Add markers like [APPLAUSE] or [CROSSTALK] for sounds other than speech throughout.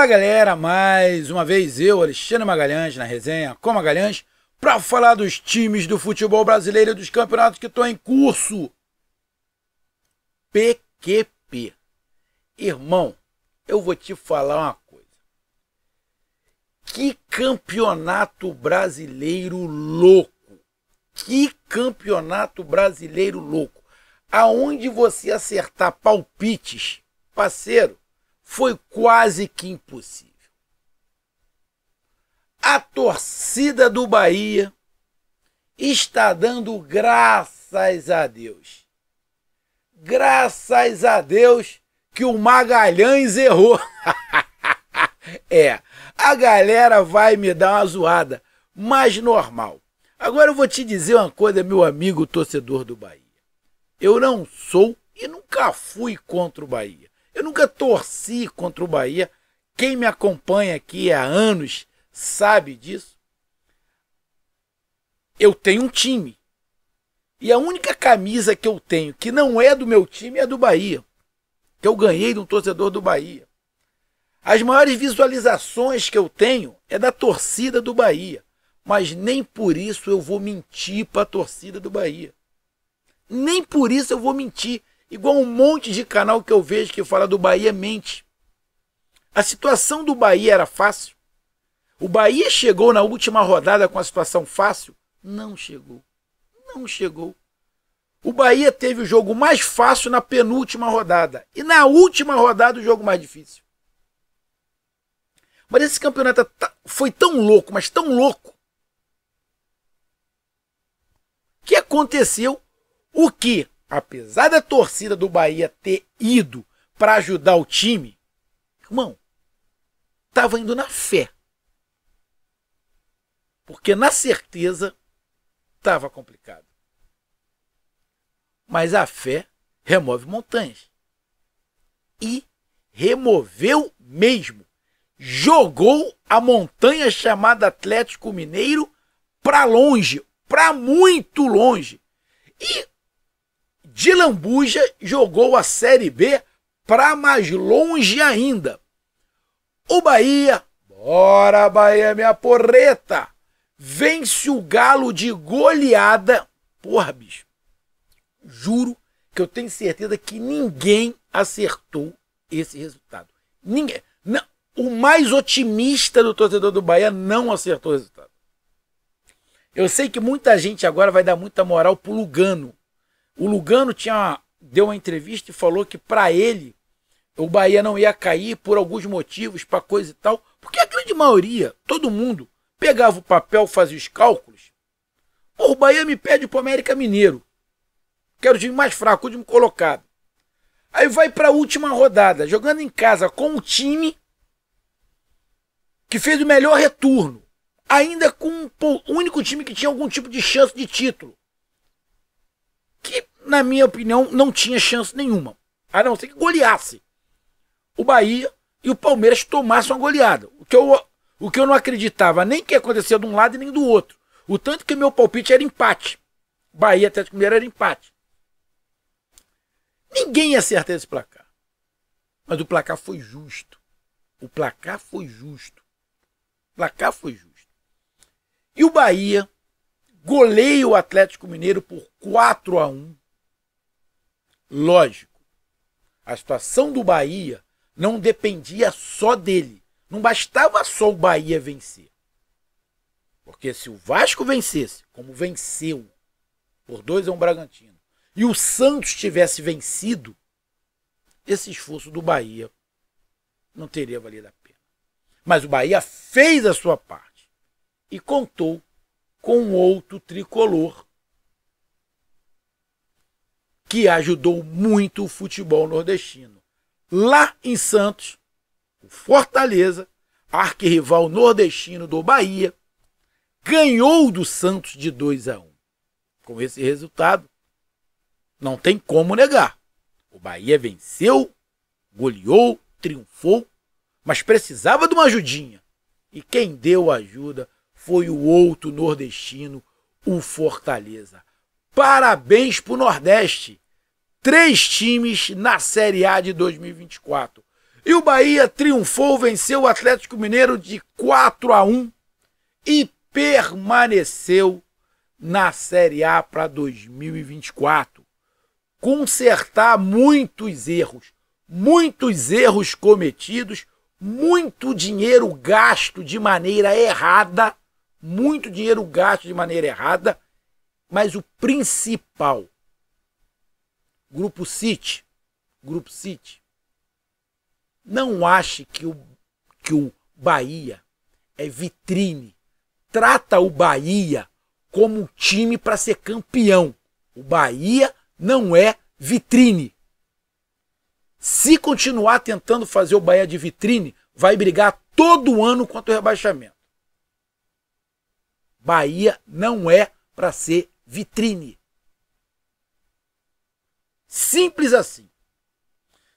Fala galera, mais uma vez eu, Alexandre Magalhães, na resenha com Magalhães, para falar dos times do futebol brasileiro e dos campeonatos que estão em curso. PQP. Irmão, eu vou te falar uma coisa. Que campeonato brasileiro louco! Que campeonato brasileiro louco! Aonde você acertar palpites, parceiro, foi quase que impossível. A torcida do Bahia está dando graças a Deus. Graças a Deus que o Magalhães errou. [LAUGHS] é, a galera vai me dar uma zoada, mas normal. Agora eu vou te dizer uma coisa, meu amigo torcedor do Bahia. Eu não sou e nunca fui contra o Bahia. Eu nunca torci contra o Bahia. Quem me acompanha aqui há anos sabe disso. Eu tenho um time. E a única camisa que eu tenho que não é do meu time é do Bahia. Que eu ganhei de um torcedor do Bahia. As maiores visualizações que eu tenho é da torcida do Bahia. Mas nem por isso eu vou mentir para a torcida do Bahia. Nem por isso eu vou mentir. Igual um monte de canal que eu vejo que fala do Bahia mente. A situação do Bahia era fácil? O Bahia chegou na última rodada com a situação fácil? Não chegou. Não chegou. O Bahia teve o jogo mais fácil na penúltima rodada. E na última rodada, o jogo mais difícil. Mas esse campeonato tá, foi tão louco, mas tão louco, que aconteceu o que apesar da torcida do Bahia ter ido para ajudar o time, irmão, tava indo na fé. Porque na certeza tava complicado. Mas a fé remove montanhas. E removeu mesmo. Jogou a montanha chamada Atlético Mineiro para longe, para muito longe. E de lambuja jogou a Série B para mais longe ainda. O Bahia, bora Bahia minha porreta, vence o Galo de goleada. Porra, bicho, juro que eu tenho certeza que ninguém acertou esse resultado. Ninguém. Não, o mais otimista do torcedor do Bahia não acertou o resultado. Eu sei que muita gente agora vai dar muita moral pro Lugano. O Lugano tinha deu uma entrevista e falou que para ele o Bahia não ia cair por alguns motivos, para coisa e tal, porque a grande maioria, todo mundo, pegava o papel, fazia os cálculos. Pô, o Bahia me pede pro América Mineiro. Quero o time mais fraco, o time colocado. Aí vai para a última rodada, jogando em casa com o time que fez o melhor retorno, ainda com o único time que tinha algum tipo de chance de título na minha opinião, não tinha chance nenhuma. A não ser que goleasse o Bahia e o Palmeiras tomassem uma goleada. O que, eu, o que eu não acreditava nem que acontecia de um lado e nem do outro. O tanto que meu palpite era empate. Bahia até Mineiro era empate. Ninguém acertou esse placar. Mas o placar foi justo. O placar foi justo. O placar foi justo. E o Bahia goleia o Atlético Mineiro por 4 a 1 Lógico, a situação do Bahia não dependia só dele. Não bastava só o Bahia vencer. Porque se o Vasco vencesse, como venceu, por dois a um Bragantino, e o Santos tivesse vencido, esse esforço do Bahia não teria valido a pena. Mas o Bahia fez a sua parte e contou com outro tricolor que ajudou muito o futebol nordestino. Lá em Santos, o Fortaleza, arquirrival nordestino do Bahia, ganhou do Santos de 2 a 1. Com esse resultado, não tem como negar. O Bahia venceu, goleou, triunfou, mas precisava de uma ajudinha. E quem deu ajuda foi o outro nordestino, o Fortaleza. Parabéns para o Nordeste, três times na Série A de 2024. E o Bahia triunfou, venceu o Atlético Mineiro de 4 a 1 e permaneceu na Série A para 2024. Consertar muitos erros, muitos erros cometidos, muito dinheiro gasto de maneira errada, muito dinheiro gasto de maneira errada, mas o principal, Grupo City. Grupo City. Não ache que o, que o Bahia é vitrine. Trata o Bahia como um time para ser campeão. O Bahia não é vitrine. Se continuar tentando fazer o Bahia de vitrine, vai brigar todo ano contra o rebaixamento. Bahia não é para ser vitrine. Simples assim.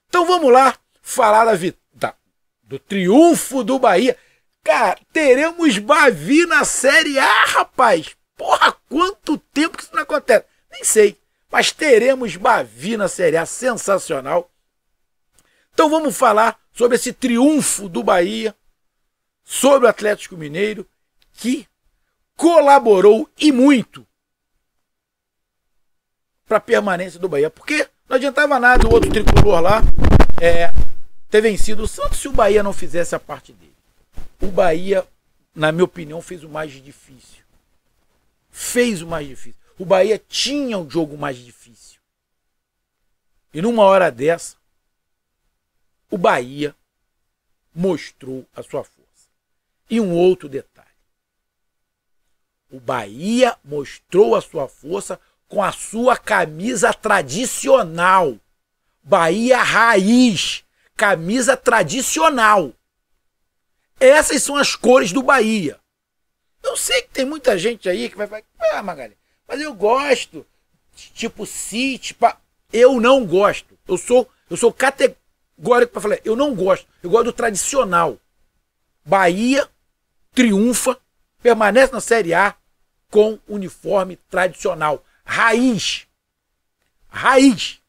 Então vamos lá falar da, vida, do triunfo do Bahia. Cara, teremos Bavi na Série A, rapaz! Porra, quanto tempo que isso não acontece? Nem sei. Mas teremos Bavi na Série A, sensacional. Então vamos falar sobre esse triunfo do Bahia, sobre o Atlético Mineiro, que colaborou e muito para permanência do Bahia. Porque não adiantava nada o outro tricolor lá é, ter vencido o Santos se o Bahia não fizesse a parte dele. O Bahia, na minha opinião, fez o mais difícil. Fez o mais difícil. O Bahia tinha um jogo mais difícil. E numa hora dessa, o Bahia mostrou a sua força. E um outro detalhe. O Bahia mostrou a sua força com a sua camisa tradicional. Bahia Raiz, camisa tradicional. Essas são as cores do Bahia. Eu sei que tem muita gente aí que vai falar, ah, Magali, mas eu gosto. Tipo City, pá. eu não gosto. Eu sou, eu sou categórico para falar, eu não gosto. Eu gosto do tradicional. Bahia triunfa, permanece na Série A com uniforme tradicional raiz. Raiz.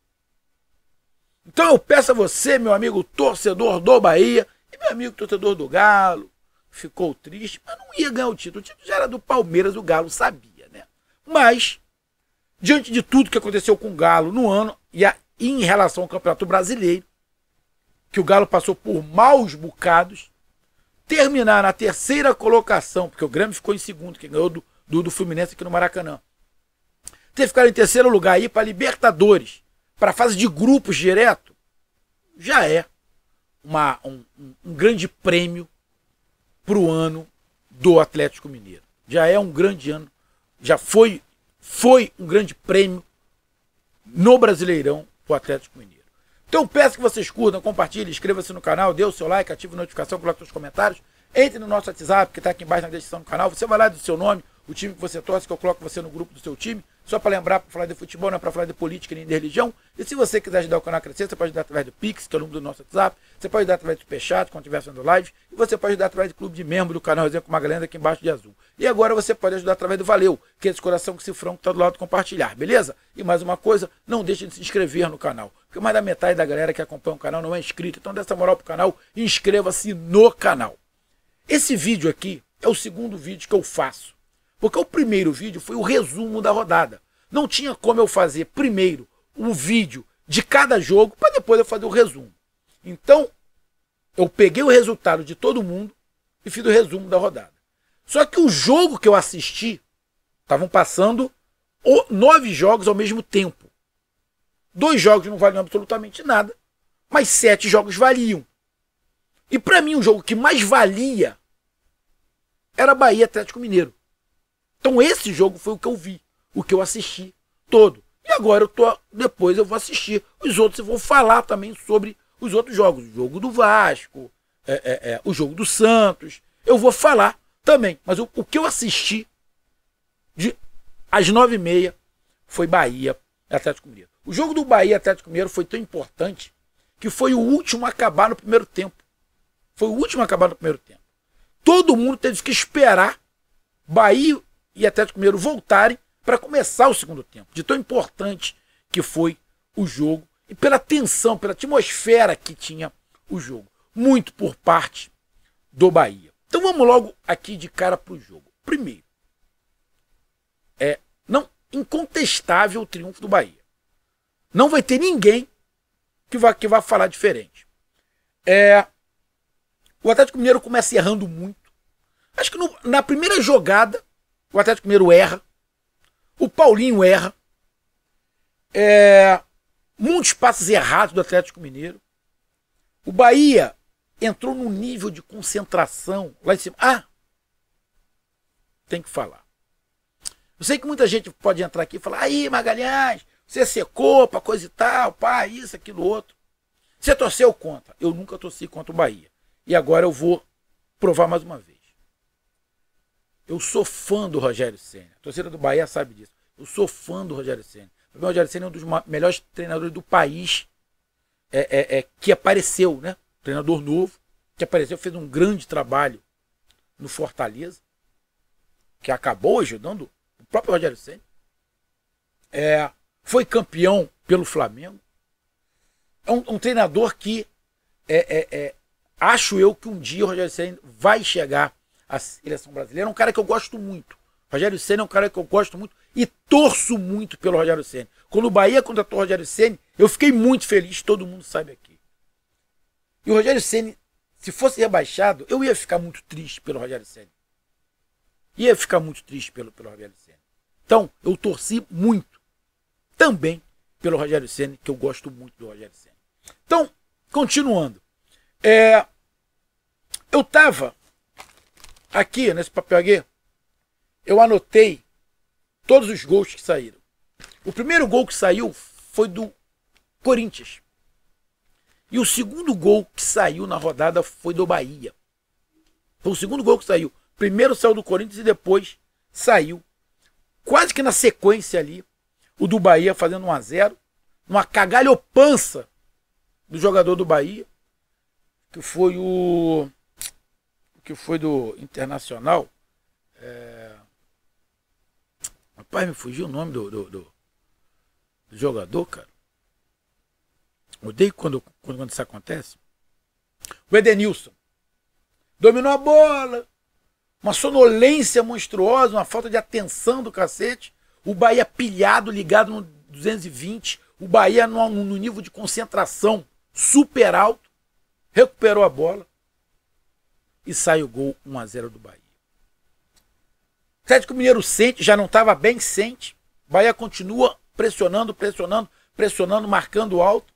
Então eu peço a você, meu amigo torcedor do Bahia, e meu amigo torcedor do Galo, ficou triste, mas não ia ganhar o título. O título já era do Palmeiras, o Galo sabia, né? Mas, diante de tudo que aconteceu com o Galo no ano e, a, em relação ao Campeonato Brasileiro, que o Galo passou por maus bocados, terminar na terceira colocação, porque o Grêmio ficou em segundo, que ganhou do, do, do Fluminense aqui no Maracanã ter ficado em terceiro lugar aí para Libertadores, para a fase de grupos direto, já é uma, um, um grande prêmio para o ano do Atlético Mineiro. Já é um grande ano, já foi, foi um grande prêmio no Brasileirão para o Atlético Mineiro. Então peço que vocês curtam, compartilhem, inscreva-se no canal, dê o seu like, ative a notificação, coloque seus comentários. Entre no nosso WhatsApp, que está aqui embaixo na descrição do canal. Você vai lá do seu nome, o time que você torce, que eu coloco você no grupo do seu time. Só para lembrar, para falar de futebol, não é para falar de política nem de religião. E se você quiser ajudar o canal a crescer, você pode ajudar através do Pix, que é o número do nosso WhatsApp. Você pode ajudar através do Peixato, quando estiver fazendo live. E você pode ajudar através do clube de membro do canal Exemplo Magalhães, aqui embaixo de azul. E agora você pode ajudar através do Valeu, que é esse coração que se franco está do lado de compartilhar, beleza? E mais uma coisa, não deixe de se inscrever no canal. Porque mais da metade da galera que acompanha o canal não é inscrito, Então dê essa moral pro canal e inscreva-se no canal. Esse vídeo aqui é o segundo vídeo que eu faço porque o primeiro vídeo foi o resumo da rodada. Não tinha como eu fazer primeiro um vídeo de cada jogo para depois eu fazer o resumo. Então, eu peguei o resultado de todo mundo e fiz o resumo da rodada. Só que o jogo que eu assisti, estavam passando nove jogos ao mesmo tempo. Dois jogos não valiam absolutamente nada, mas sete jogos valiam. E para mim, o jogo que mais valia era Bahia Atlético Mineiro. Então esse jogo foi o que eu vi, o que eu assisti todo. E agora eu tô, depois eu vou assistir os outros e vou falar também sobre os outros jogos. O jogo do Vasco, é, é, é, o jogo do Santos. Eu vou falar também. Mas o, o que eu assisti de, às nove e meia foi Bahia Atlético Mineiro. O jogo do Bahia Atlético Mineiro foi tão importante que foi o último a acabar no primeiro tempo. Foi o último a acabar no primeiro tempo. Todo mundo teve que esperar Bahia e Atlético Mineiro voltarem para começar o segundo tempo. De tão importante que foi o jogo e pela tensão, pela atmosfera que tinha o jogo. Muito por parte do Bahia. Então vamos logo aqui de cara para o jogo. Primeiro, é não incontestável o triunfo do Bahia. Não vai ter ninguém que vá, que vá falar diferente. É, o Atlético Mineiro começa errando muito. Acho que no, na primeira jogada o Atlético Mineiro erra. O Paulinho erra. É, muitos passes errados do Atlético Mineiro. O Bahia entrou num nível de concentração lá em cima. Ah! Tem que falar. Eu sei que muita gente pode entrar aqui e falar: aí, Magalhães, você é secou para coisa e tal, pá, isso, aquilo, outro. Você torceu contra. Eu nunca torci contra o Bahia. E agora eu vou provar mais uma vez. Eu sou fã do Rogério Senna. A torcida do Bahia sabe disso. Eu sou fã do Rogério Senna. O Rogério Senna é um dos melhores treinadores do país é, é, é, que apareceu, né? Treinador novo, que apareceu, fez um grande trabalho no Fortaleza, que acabou ajudando o próprio Rogério Senna. É, foi campeão pelo Flamengo. É um, um treinador que é, é, é acho eu que um dia o Rogério Senna vai chegar a seleção brasileira. É um cara que eu gosto muito. Rogério Senna é um cara que eu gosto muito e torço muito pelo Rogério Senna. Quando o Bahia contratou o Rogério Senna, eu fiquei muito feliz, todo mundo sabe aqui. E o Rogério Senna, se fosse rebaixado, eu ia ficar muito triste pelo Rogério Senna. Ia ficar muito triste pelo, pelo Rogério Senna. Então, eu torci muito também pelo Rogério Senna, que eu gosto muito do Rogério Senna. Então, continuando. É, eu estava Aqui, nesse papel aqui, eu anotei todos os gols que saíram. O primeiro gol que saiu foi do Corinthians. E o segundo gol que saiu na rodada foi do Bahia. Foi o segundo gol que saiu. Primeiro saiu do Corinthians e depois saiu. Quase que na sequência ali, o do Bahia fazendo 1 a 0 numa cagalhopança do jogador do Bahia, que foi o que foi do Internacional. É... Rapaz, me fugiu o nome do, do, do, do jogador, cara. Odeio quando, quando, quando isso acontece. O Edenilson. Dominou a bola. Uma sonolência monstruosa, uma falta de atenção do cacete. O Bahia pilhado, ligado no 220. O Bahia no, no nível de concentração super alto. Recuperou a bola e sai o gol 1 a 0 do Bahia. O Atlético Mineiro sente, já não estava bem, sente. Bahia continua pressionando, pressionando, pressionando, marcando alto.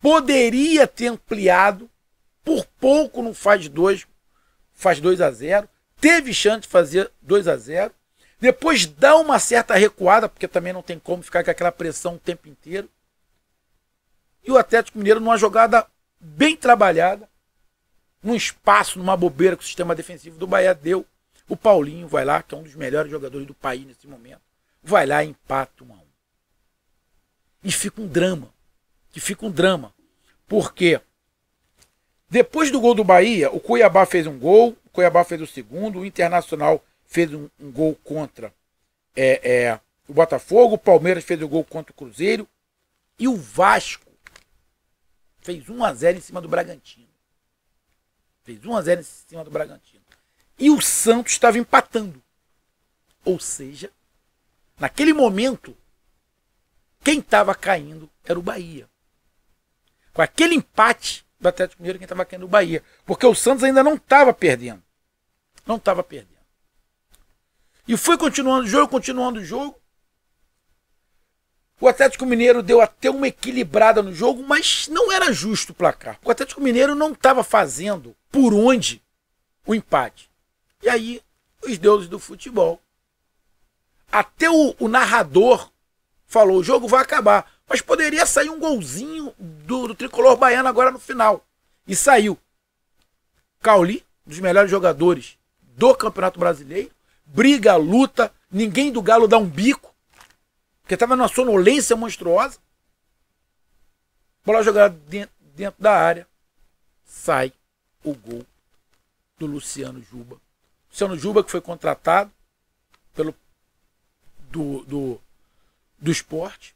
Poderia ter ampliado, por pouco não faz 2, faz 2 a 0. Teve chance de fazer 2 a 0. Depois dá uma certa recuada, porque também não tem como ficar com aquela pressão o tempo inteiro. E o Atlético Mineiro numa jogada bem trabalhada, num espaço, numa bobeira que o sistema defensivo do Bahia deu. O Paulinho vai lá, que é um dos melhores jogadores do país nesse momento, vai lá e empata um a um. E fica um drama. Que fica um drama. porque Depois do gol do Bahia, o Cuiabá fez um gol, o Cuiabá fez o segundo, o Internacional fez um, um gol contra é, é, o Botafogo, o Palmeiras fez o um gol contra o Cruzeiro e o Vasco fez 1 a 0 em cima do Bragantino. Fez 1 a 0 em cima do Bragantino. E o Santos estava empatando. Ou seja, naquele momento, quem estava caindo era o Bahia. Com aquele empate do Atlético Mineiro, quem estava caindo era o Bahia. Porque o Santos ainda não estava perdendo. Não estava perdendo. E foi continuando o jogo, continuando o jogo. O Atlético Mineiro deu até uma equilibrada no jogo, mas não era justo o placar. O Atlético Mineiro não estava fazendo por onde o empate. E aí, os deuses do futebol. Até o, o narrador falou: o jogo vai acabar. Mas poderia sair um golzinho do, do tricolor baiano agora no final. E saiu. Cauli, um dos melhores jogadores do Campeonato Brasileiro, briga, luta, ninguém do Galo dá um bico. Porque estava numa sonolência monstruosa. Bola jogada dentro, dentro da área. Sai o gol do Luciano Juba. Luciano Juba, que foi contratado pelo do, do, do esporte.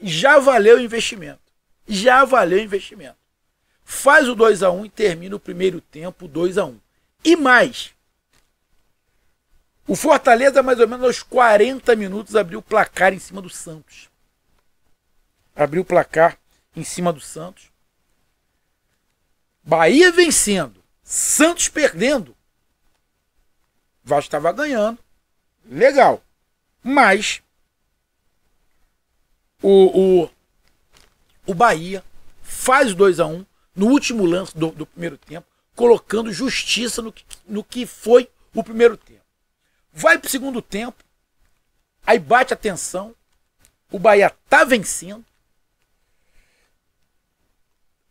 Já valeu o investimento. Já valeu o investimento. Faz o 2 a 1 e termina o primeiro tempo 2 a 1 E mais, o Fortaleza, mais ou menos aos 40 minutos, abriu o placar em cima do Santos. Abriu o placar em cima do Santos. Bahia vencendo, Santos perdendo. Vasco estava ganhando. Legal. Mas o, o, o Bahia faz 2 a 1 um no último lance do, do primeiro tempo, colocando justiça no que, no que foi o primeiro tempo. Vai para o segundo tempo, aí bate a tensão, o Bahia tá vencendo.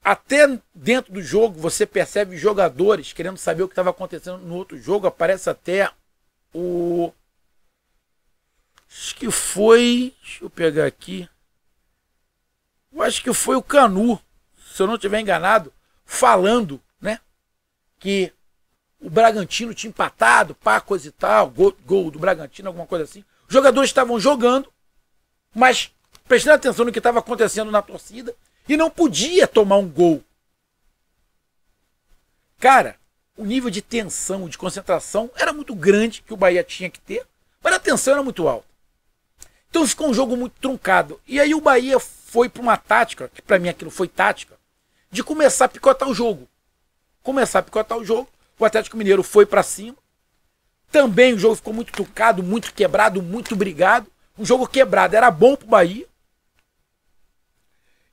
Até dentro do jogo você percebe jogadores querendo saber o que estava acontecendo no outro jogo. Aparece até o. Acho que foi. Deixa eu pegar aqui. Eu acho que foi o Canu, se eu não estiver enganado, falando, né? Que o Bragantino tinha empatado, pá, coisa e tal, gol, gol do Bragantino, alguma coisa assim. Os jogadores estavam jogando, mas prestando atenção no que estava acontecendo na torcida e não podia tomar um gol. Cara, o nível de tensão, de concentração era muito grande que o Bahia tinha que ter, mas a tensão era muito alta. Então ficou um jogo muito truncado. E aí o Bahia foi para uma tática, que para mim aquilo foi tática, de começar a picotar o jogo. Começar a picotar o jogo o Atlético Mineiro foi para cima. Também o jogo ficou muito trucado, muito quebrado, muito brigado. Um jogo quebrado era bom pro Bahia.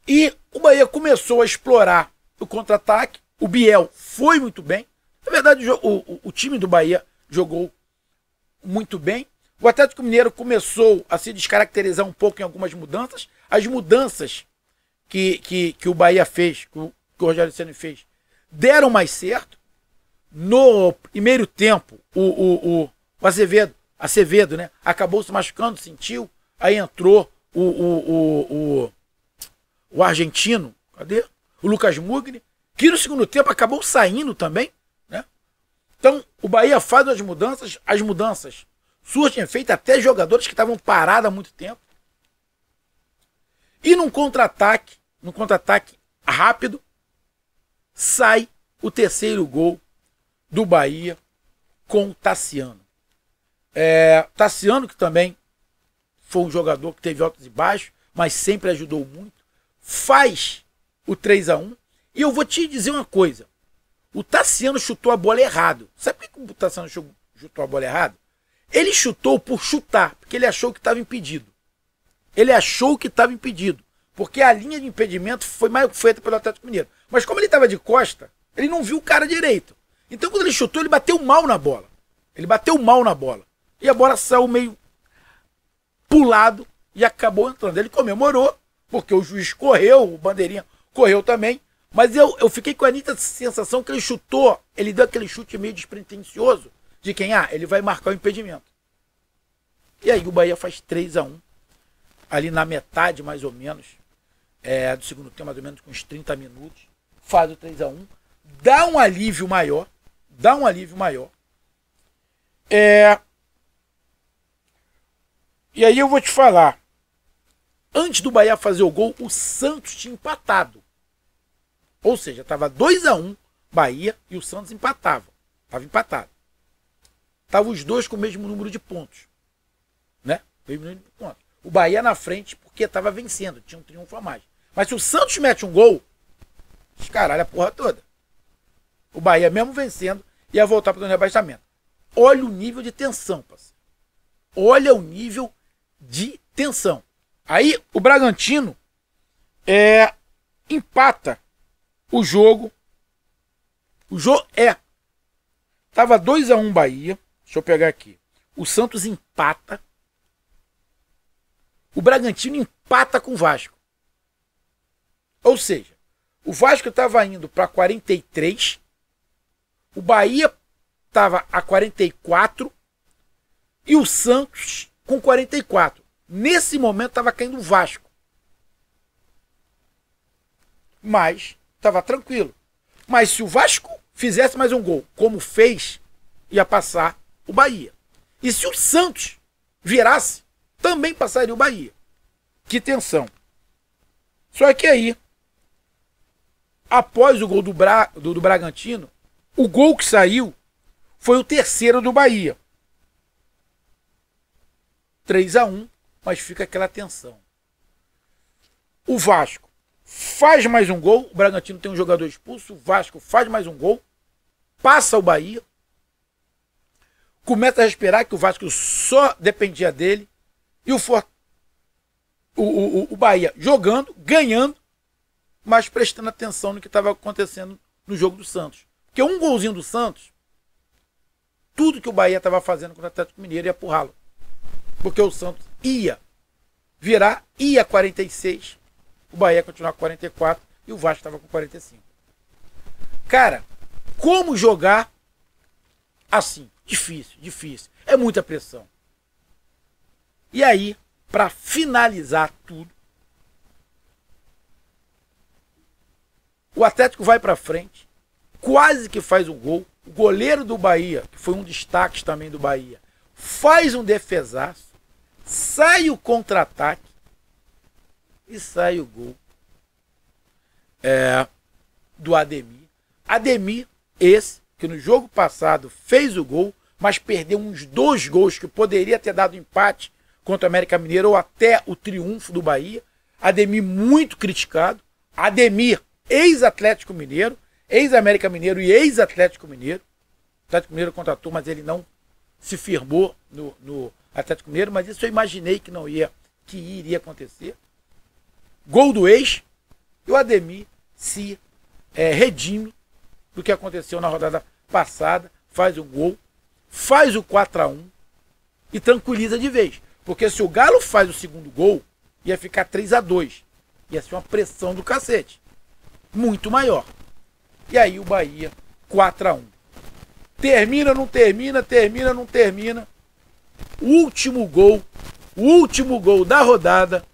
E o Bahia começou a explorar o contra-ataque. O Biel foi muito bem. Na verdade, o, o, o time do Bahia jogou muito bem. O Atlético Mineiro começou a se descaracterizar um pouco em algumas mudanças. As mudanças que, que, que o Bahia fez, que o, que o Rogério Senna fez, deram mais certo. No primeiro tempo, o, o, o, o Azevedo, Acevedo, né? Acabou se machucando, sentiu. Aí entrou o, o, o, o, argentino, cadê? O Lucas Mugni, que no segundo tempo acabou saindo também. Né? Então, o Bahia faz as mudanças, as mudanças surgem feito até jogadores que estavam parados há muito tempo. E num contra-ataque, num contra-ataque rápido, sai o terceiro gol do Bahia com o Tassiano. É, Tassiano, que também foi um jogador que teve altos e baixos, mas sempre ajudou muito, faz o 3 a 1 E eu vou te dizer uma coisa: o Tassiano chutou a bola errado. Sabe por que o Tassiano chutou a bola errado? Ele chutou por chutar, porque ele achou que estava impedido. Ele achou que estava impedido, porque a linha de impedimento foi mais feita pelo Atlético Mineiro. Mas como ele estava de costa, ele não viu o cara direito. Então quando ele chutou, ele bateu mal na bola. Ele bateu mal na bola. E a bola saiu meio pulado e acabou entrando. Ele comemorou, porque o juiz correu, o bandeirinha correu também. Mas eu, eu fiquei com a nítida sensação que ele chutou, ele deu aquele chute meio despretensioso de quem, ah, ele vai marcar o impedimento. E aí o Bahia faz 3 a 1 ali na metade mais ou menos, é, do segundo tempo, mais ou menos com uns 30 minutos, faz o 3 a 1 dá um alívio maior, dá um alívio maior. É... E aí eu vou te falar. Antes do Bahia fazer o gol, o Santos tinha empatado. Ou seja, estava 2 a 1 um, Bahia e o Santos empatava. Estava empatado. Estavam os dois com o mesmo número de pontos. Né? O mesmo número de pontos. O Bahia na frente porque estava vencendo, tinha um triunfo a mais. Mas se o Santos mete um gol, descaralha a porra toda. O Bahia, mesmo vencendo, ia voltar para o rebaixamento. Olha o nível de tensão, parceiro. Olha o nível de tensão. Aí o Bragantino é, empata o jogo. O jogo é. Tava 2 a 1 um Bahia. Deixa eu pegar aqui. O Santos empata. O Bragantino empata com o Vasco. Ou seja, o Vasco estava indo para 43 o Bahia estava a 44 e o Santos com 44. Nesse momento estava caindo o Vasco. Mas estava tranquilo. Mas se o Vasco fizesse mais um gol, como fez, ia passar o Bahia. E se o Santos virasse, também passaria o Bahia. Que tensão. Só que aí, após o gol do, Bra, do, do Bragantino, o gol que saiu foi o terceiro do Bahia. 3 a 1 mas fica aquela tensão. O Vasco faz mais um gol, o Bragantino tem um jogador expulso, o Vasco faz mais um gol, passa o Bahia, começa a esperar que o Vasco só dependia dele, e o, For... o, o, o Bahia jogando, ganhando, mas prestando atenção no que estava acontecendo no jogo do Santos. Porque um golzinho do Santos, tudo que o Bahia estava fazendo contra o Atlético Mineiro ia empurrá-lo. Porque o Santos ia virar, ia 46, o Bahia ia continuar com 44 e o Vasco estava com 45. Cara, como jogar assim? Difícil, difícil. É muita pressão. E aí, para finalizar tudo, o Atlético vai para frente quase que faz o gol. O goleiro do Bahia, que foi um destaque também do Bahia, faz um defesaço, sai o contra-ataque e sai o gol é, do Ademir. Ademir, esse, que no jogo passado fez o gol, mas perdeu uns dois gols que poderia ter dado empate contra o América Mineiro ou até o triunfo do Bahia. Ademir muito criticado. Ademir, ex-Atlético Mineiro, ex-América Mineiro e ex-Atlético Mineiro. O Atlético Mineiro contratou, mas ele não se firmou no, no Atlético Mineiro, mas isso eu imaginei que não ia, que iria acontecer. Gol do ex, e o Ademir se é, redime do que aconteceu na rodada passada, faz um gol, faz o 4 a 1 e tranquiliza de vez. Porque se o Galo faz o segundo gol, ia ficar 3 a 2 Ia ser uma pressão do cacete. Muito maior. E aí o Bahia 4 a 1. Termina, não termina, termina, não termina. O último gol, o último gol da rodada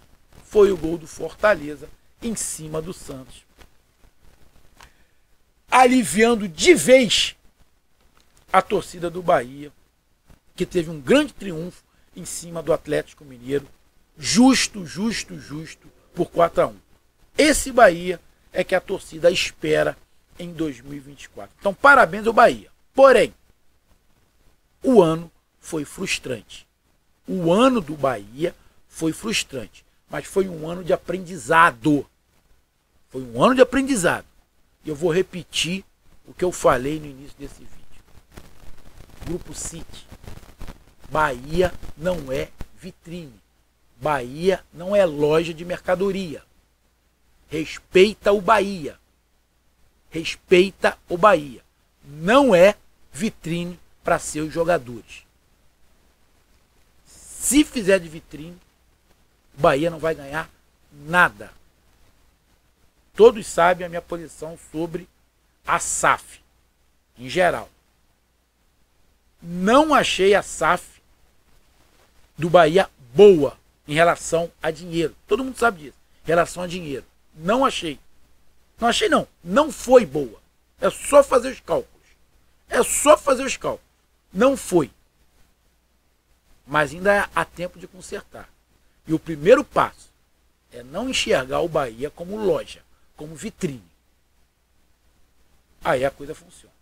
foi o gol do Fortaleza em cima do Santos. Aliviando de vez a torcida do Bahia, que teve um grande triunfo em cima do Atlético Mineiro, justo, justo, justo, por 4 a 1. Esse Bahia é que a torcida espera em 2024. Então, parabéns ao Bahia. Porém, o ano foi frustrante. O ano do Bahia foi frustrante, mas foi um ano de aprendizado. Foi um ano de aprendizado. E eu vou repetir o que eu falei no início desse vídeo. Grupo City. Bahia não é vitrine. Bahia não é loja de mercadoria. Respeita o Bahia respeita o Bahia. Não é vitrine para seus jogadores. Se fizer de vitrine, o Bahia não vai ganhar nada. Todos sabem a minha posição sobre a SAF, em geral. Não achei a SAF do Bahia boa em relação a dinheiro. Todo mundo sabe disso. Em relação a dinheiro. Não achei. Não achei não. Não foi boa. É só fazer os cálculos. É só fazer os cálculos. Não foi. Mas ainda há tempo de consertar. E o primeiro passo é não enxergar o Bahia como loja, como vitrine. Aí a coisa funciona.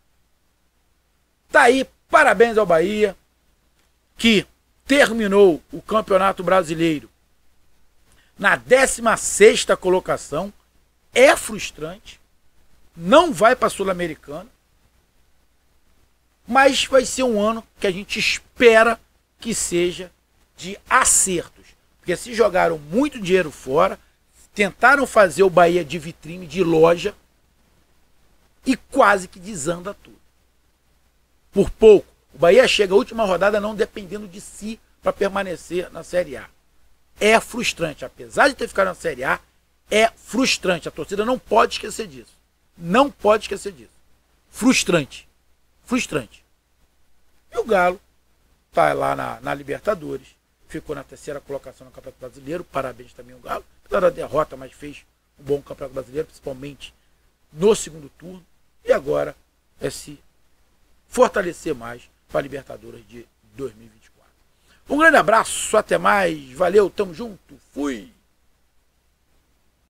Tá aí, parabéns ao Bahia, que terminou o Campeonato Brasileiro na 16 colocação é frustrante, não vai para a Sul-Americana, mas vai ser um ano que a gente espera que seja de acertos. Porque se jogaram muito dinheiro fora, tentaram fazer o Bahia de vitrine, de loja, e quase que desanda tudo. Por pouco, o Bahia chega à última rodada não dependendo de si para permanecer na Série A. É frustrante, apesar de ter ficado na Série A, é frustrante. A torcida não pode esquecer disso. Não pode esquecer disso. Frustrante. Frustrante. E o Galo está lá na, na, Libertadores, ficou na terceira colocação no Campeonato Brasileiro. Parabéns também ao Galo, apesar da derrota, mas fez um bom Campeonato Brasileiro, principalmente no segundo turno. E agora é se fortalecer mais para a Libertadores de 2024. Um grande abraço, até mais, valeu, tamo junto, fui!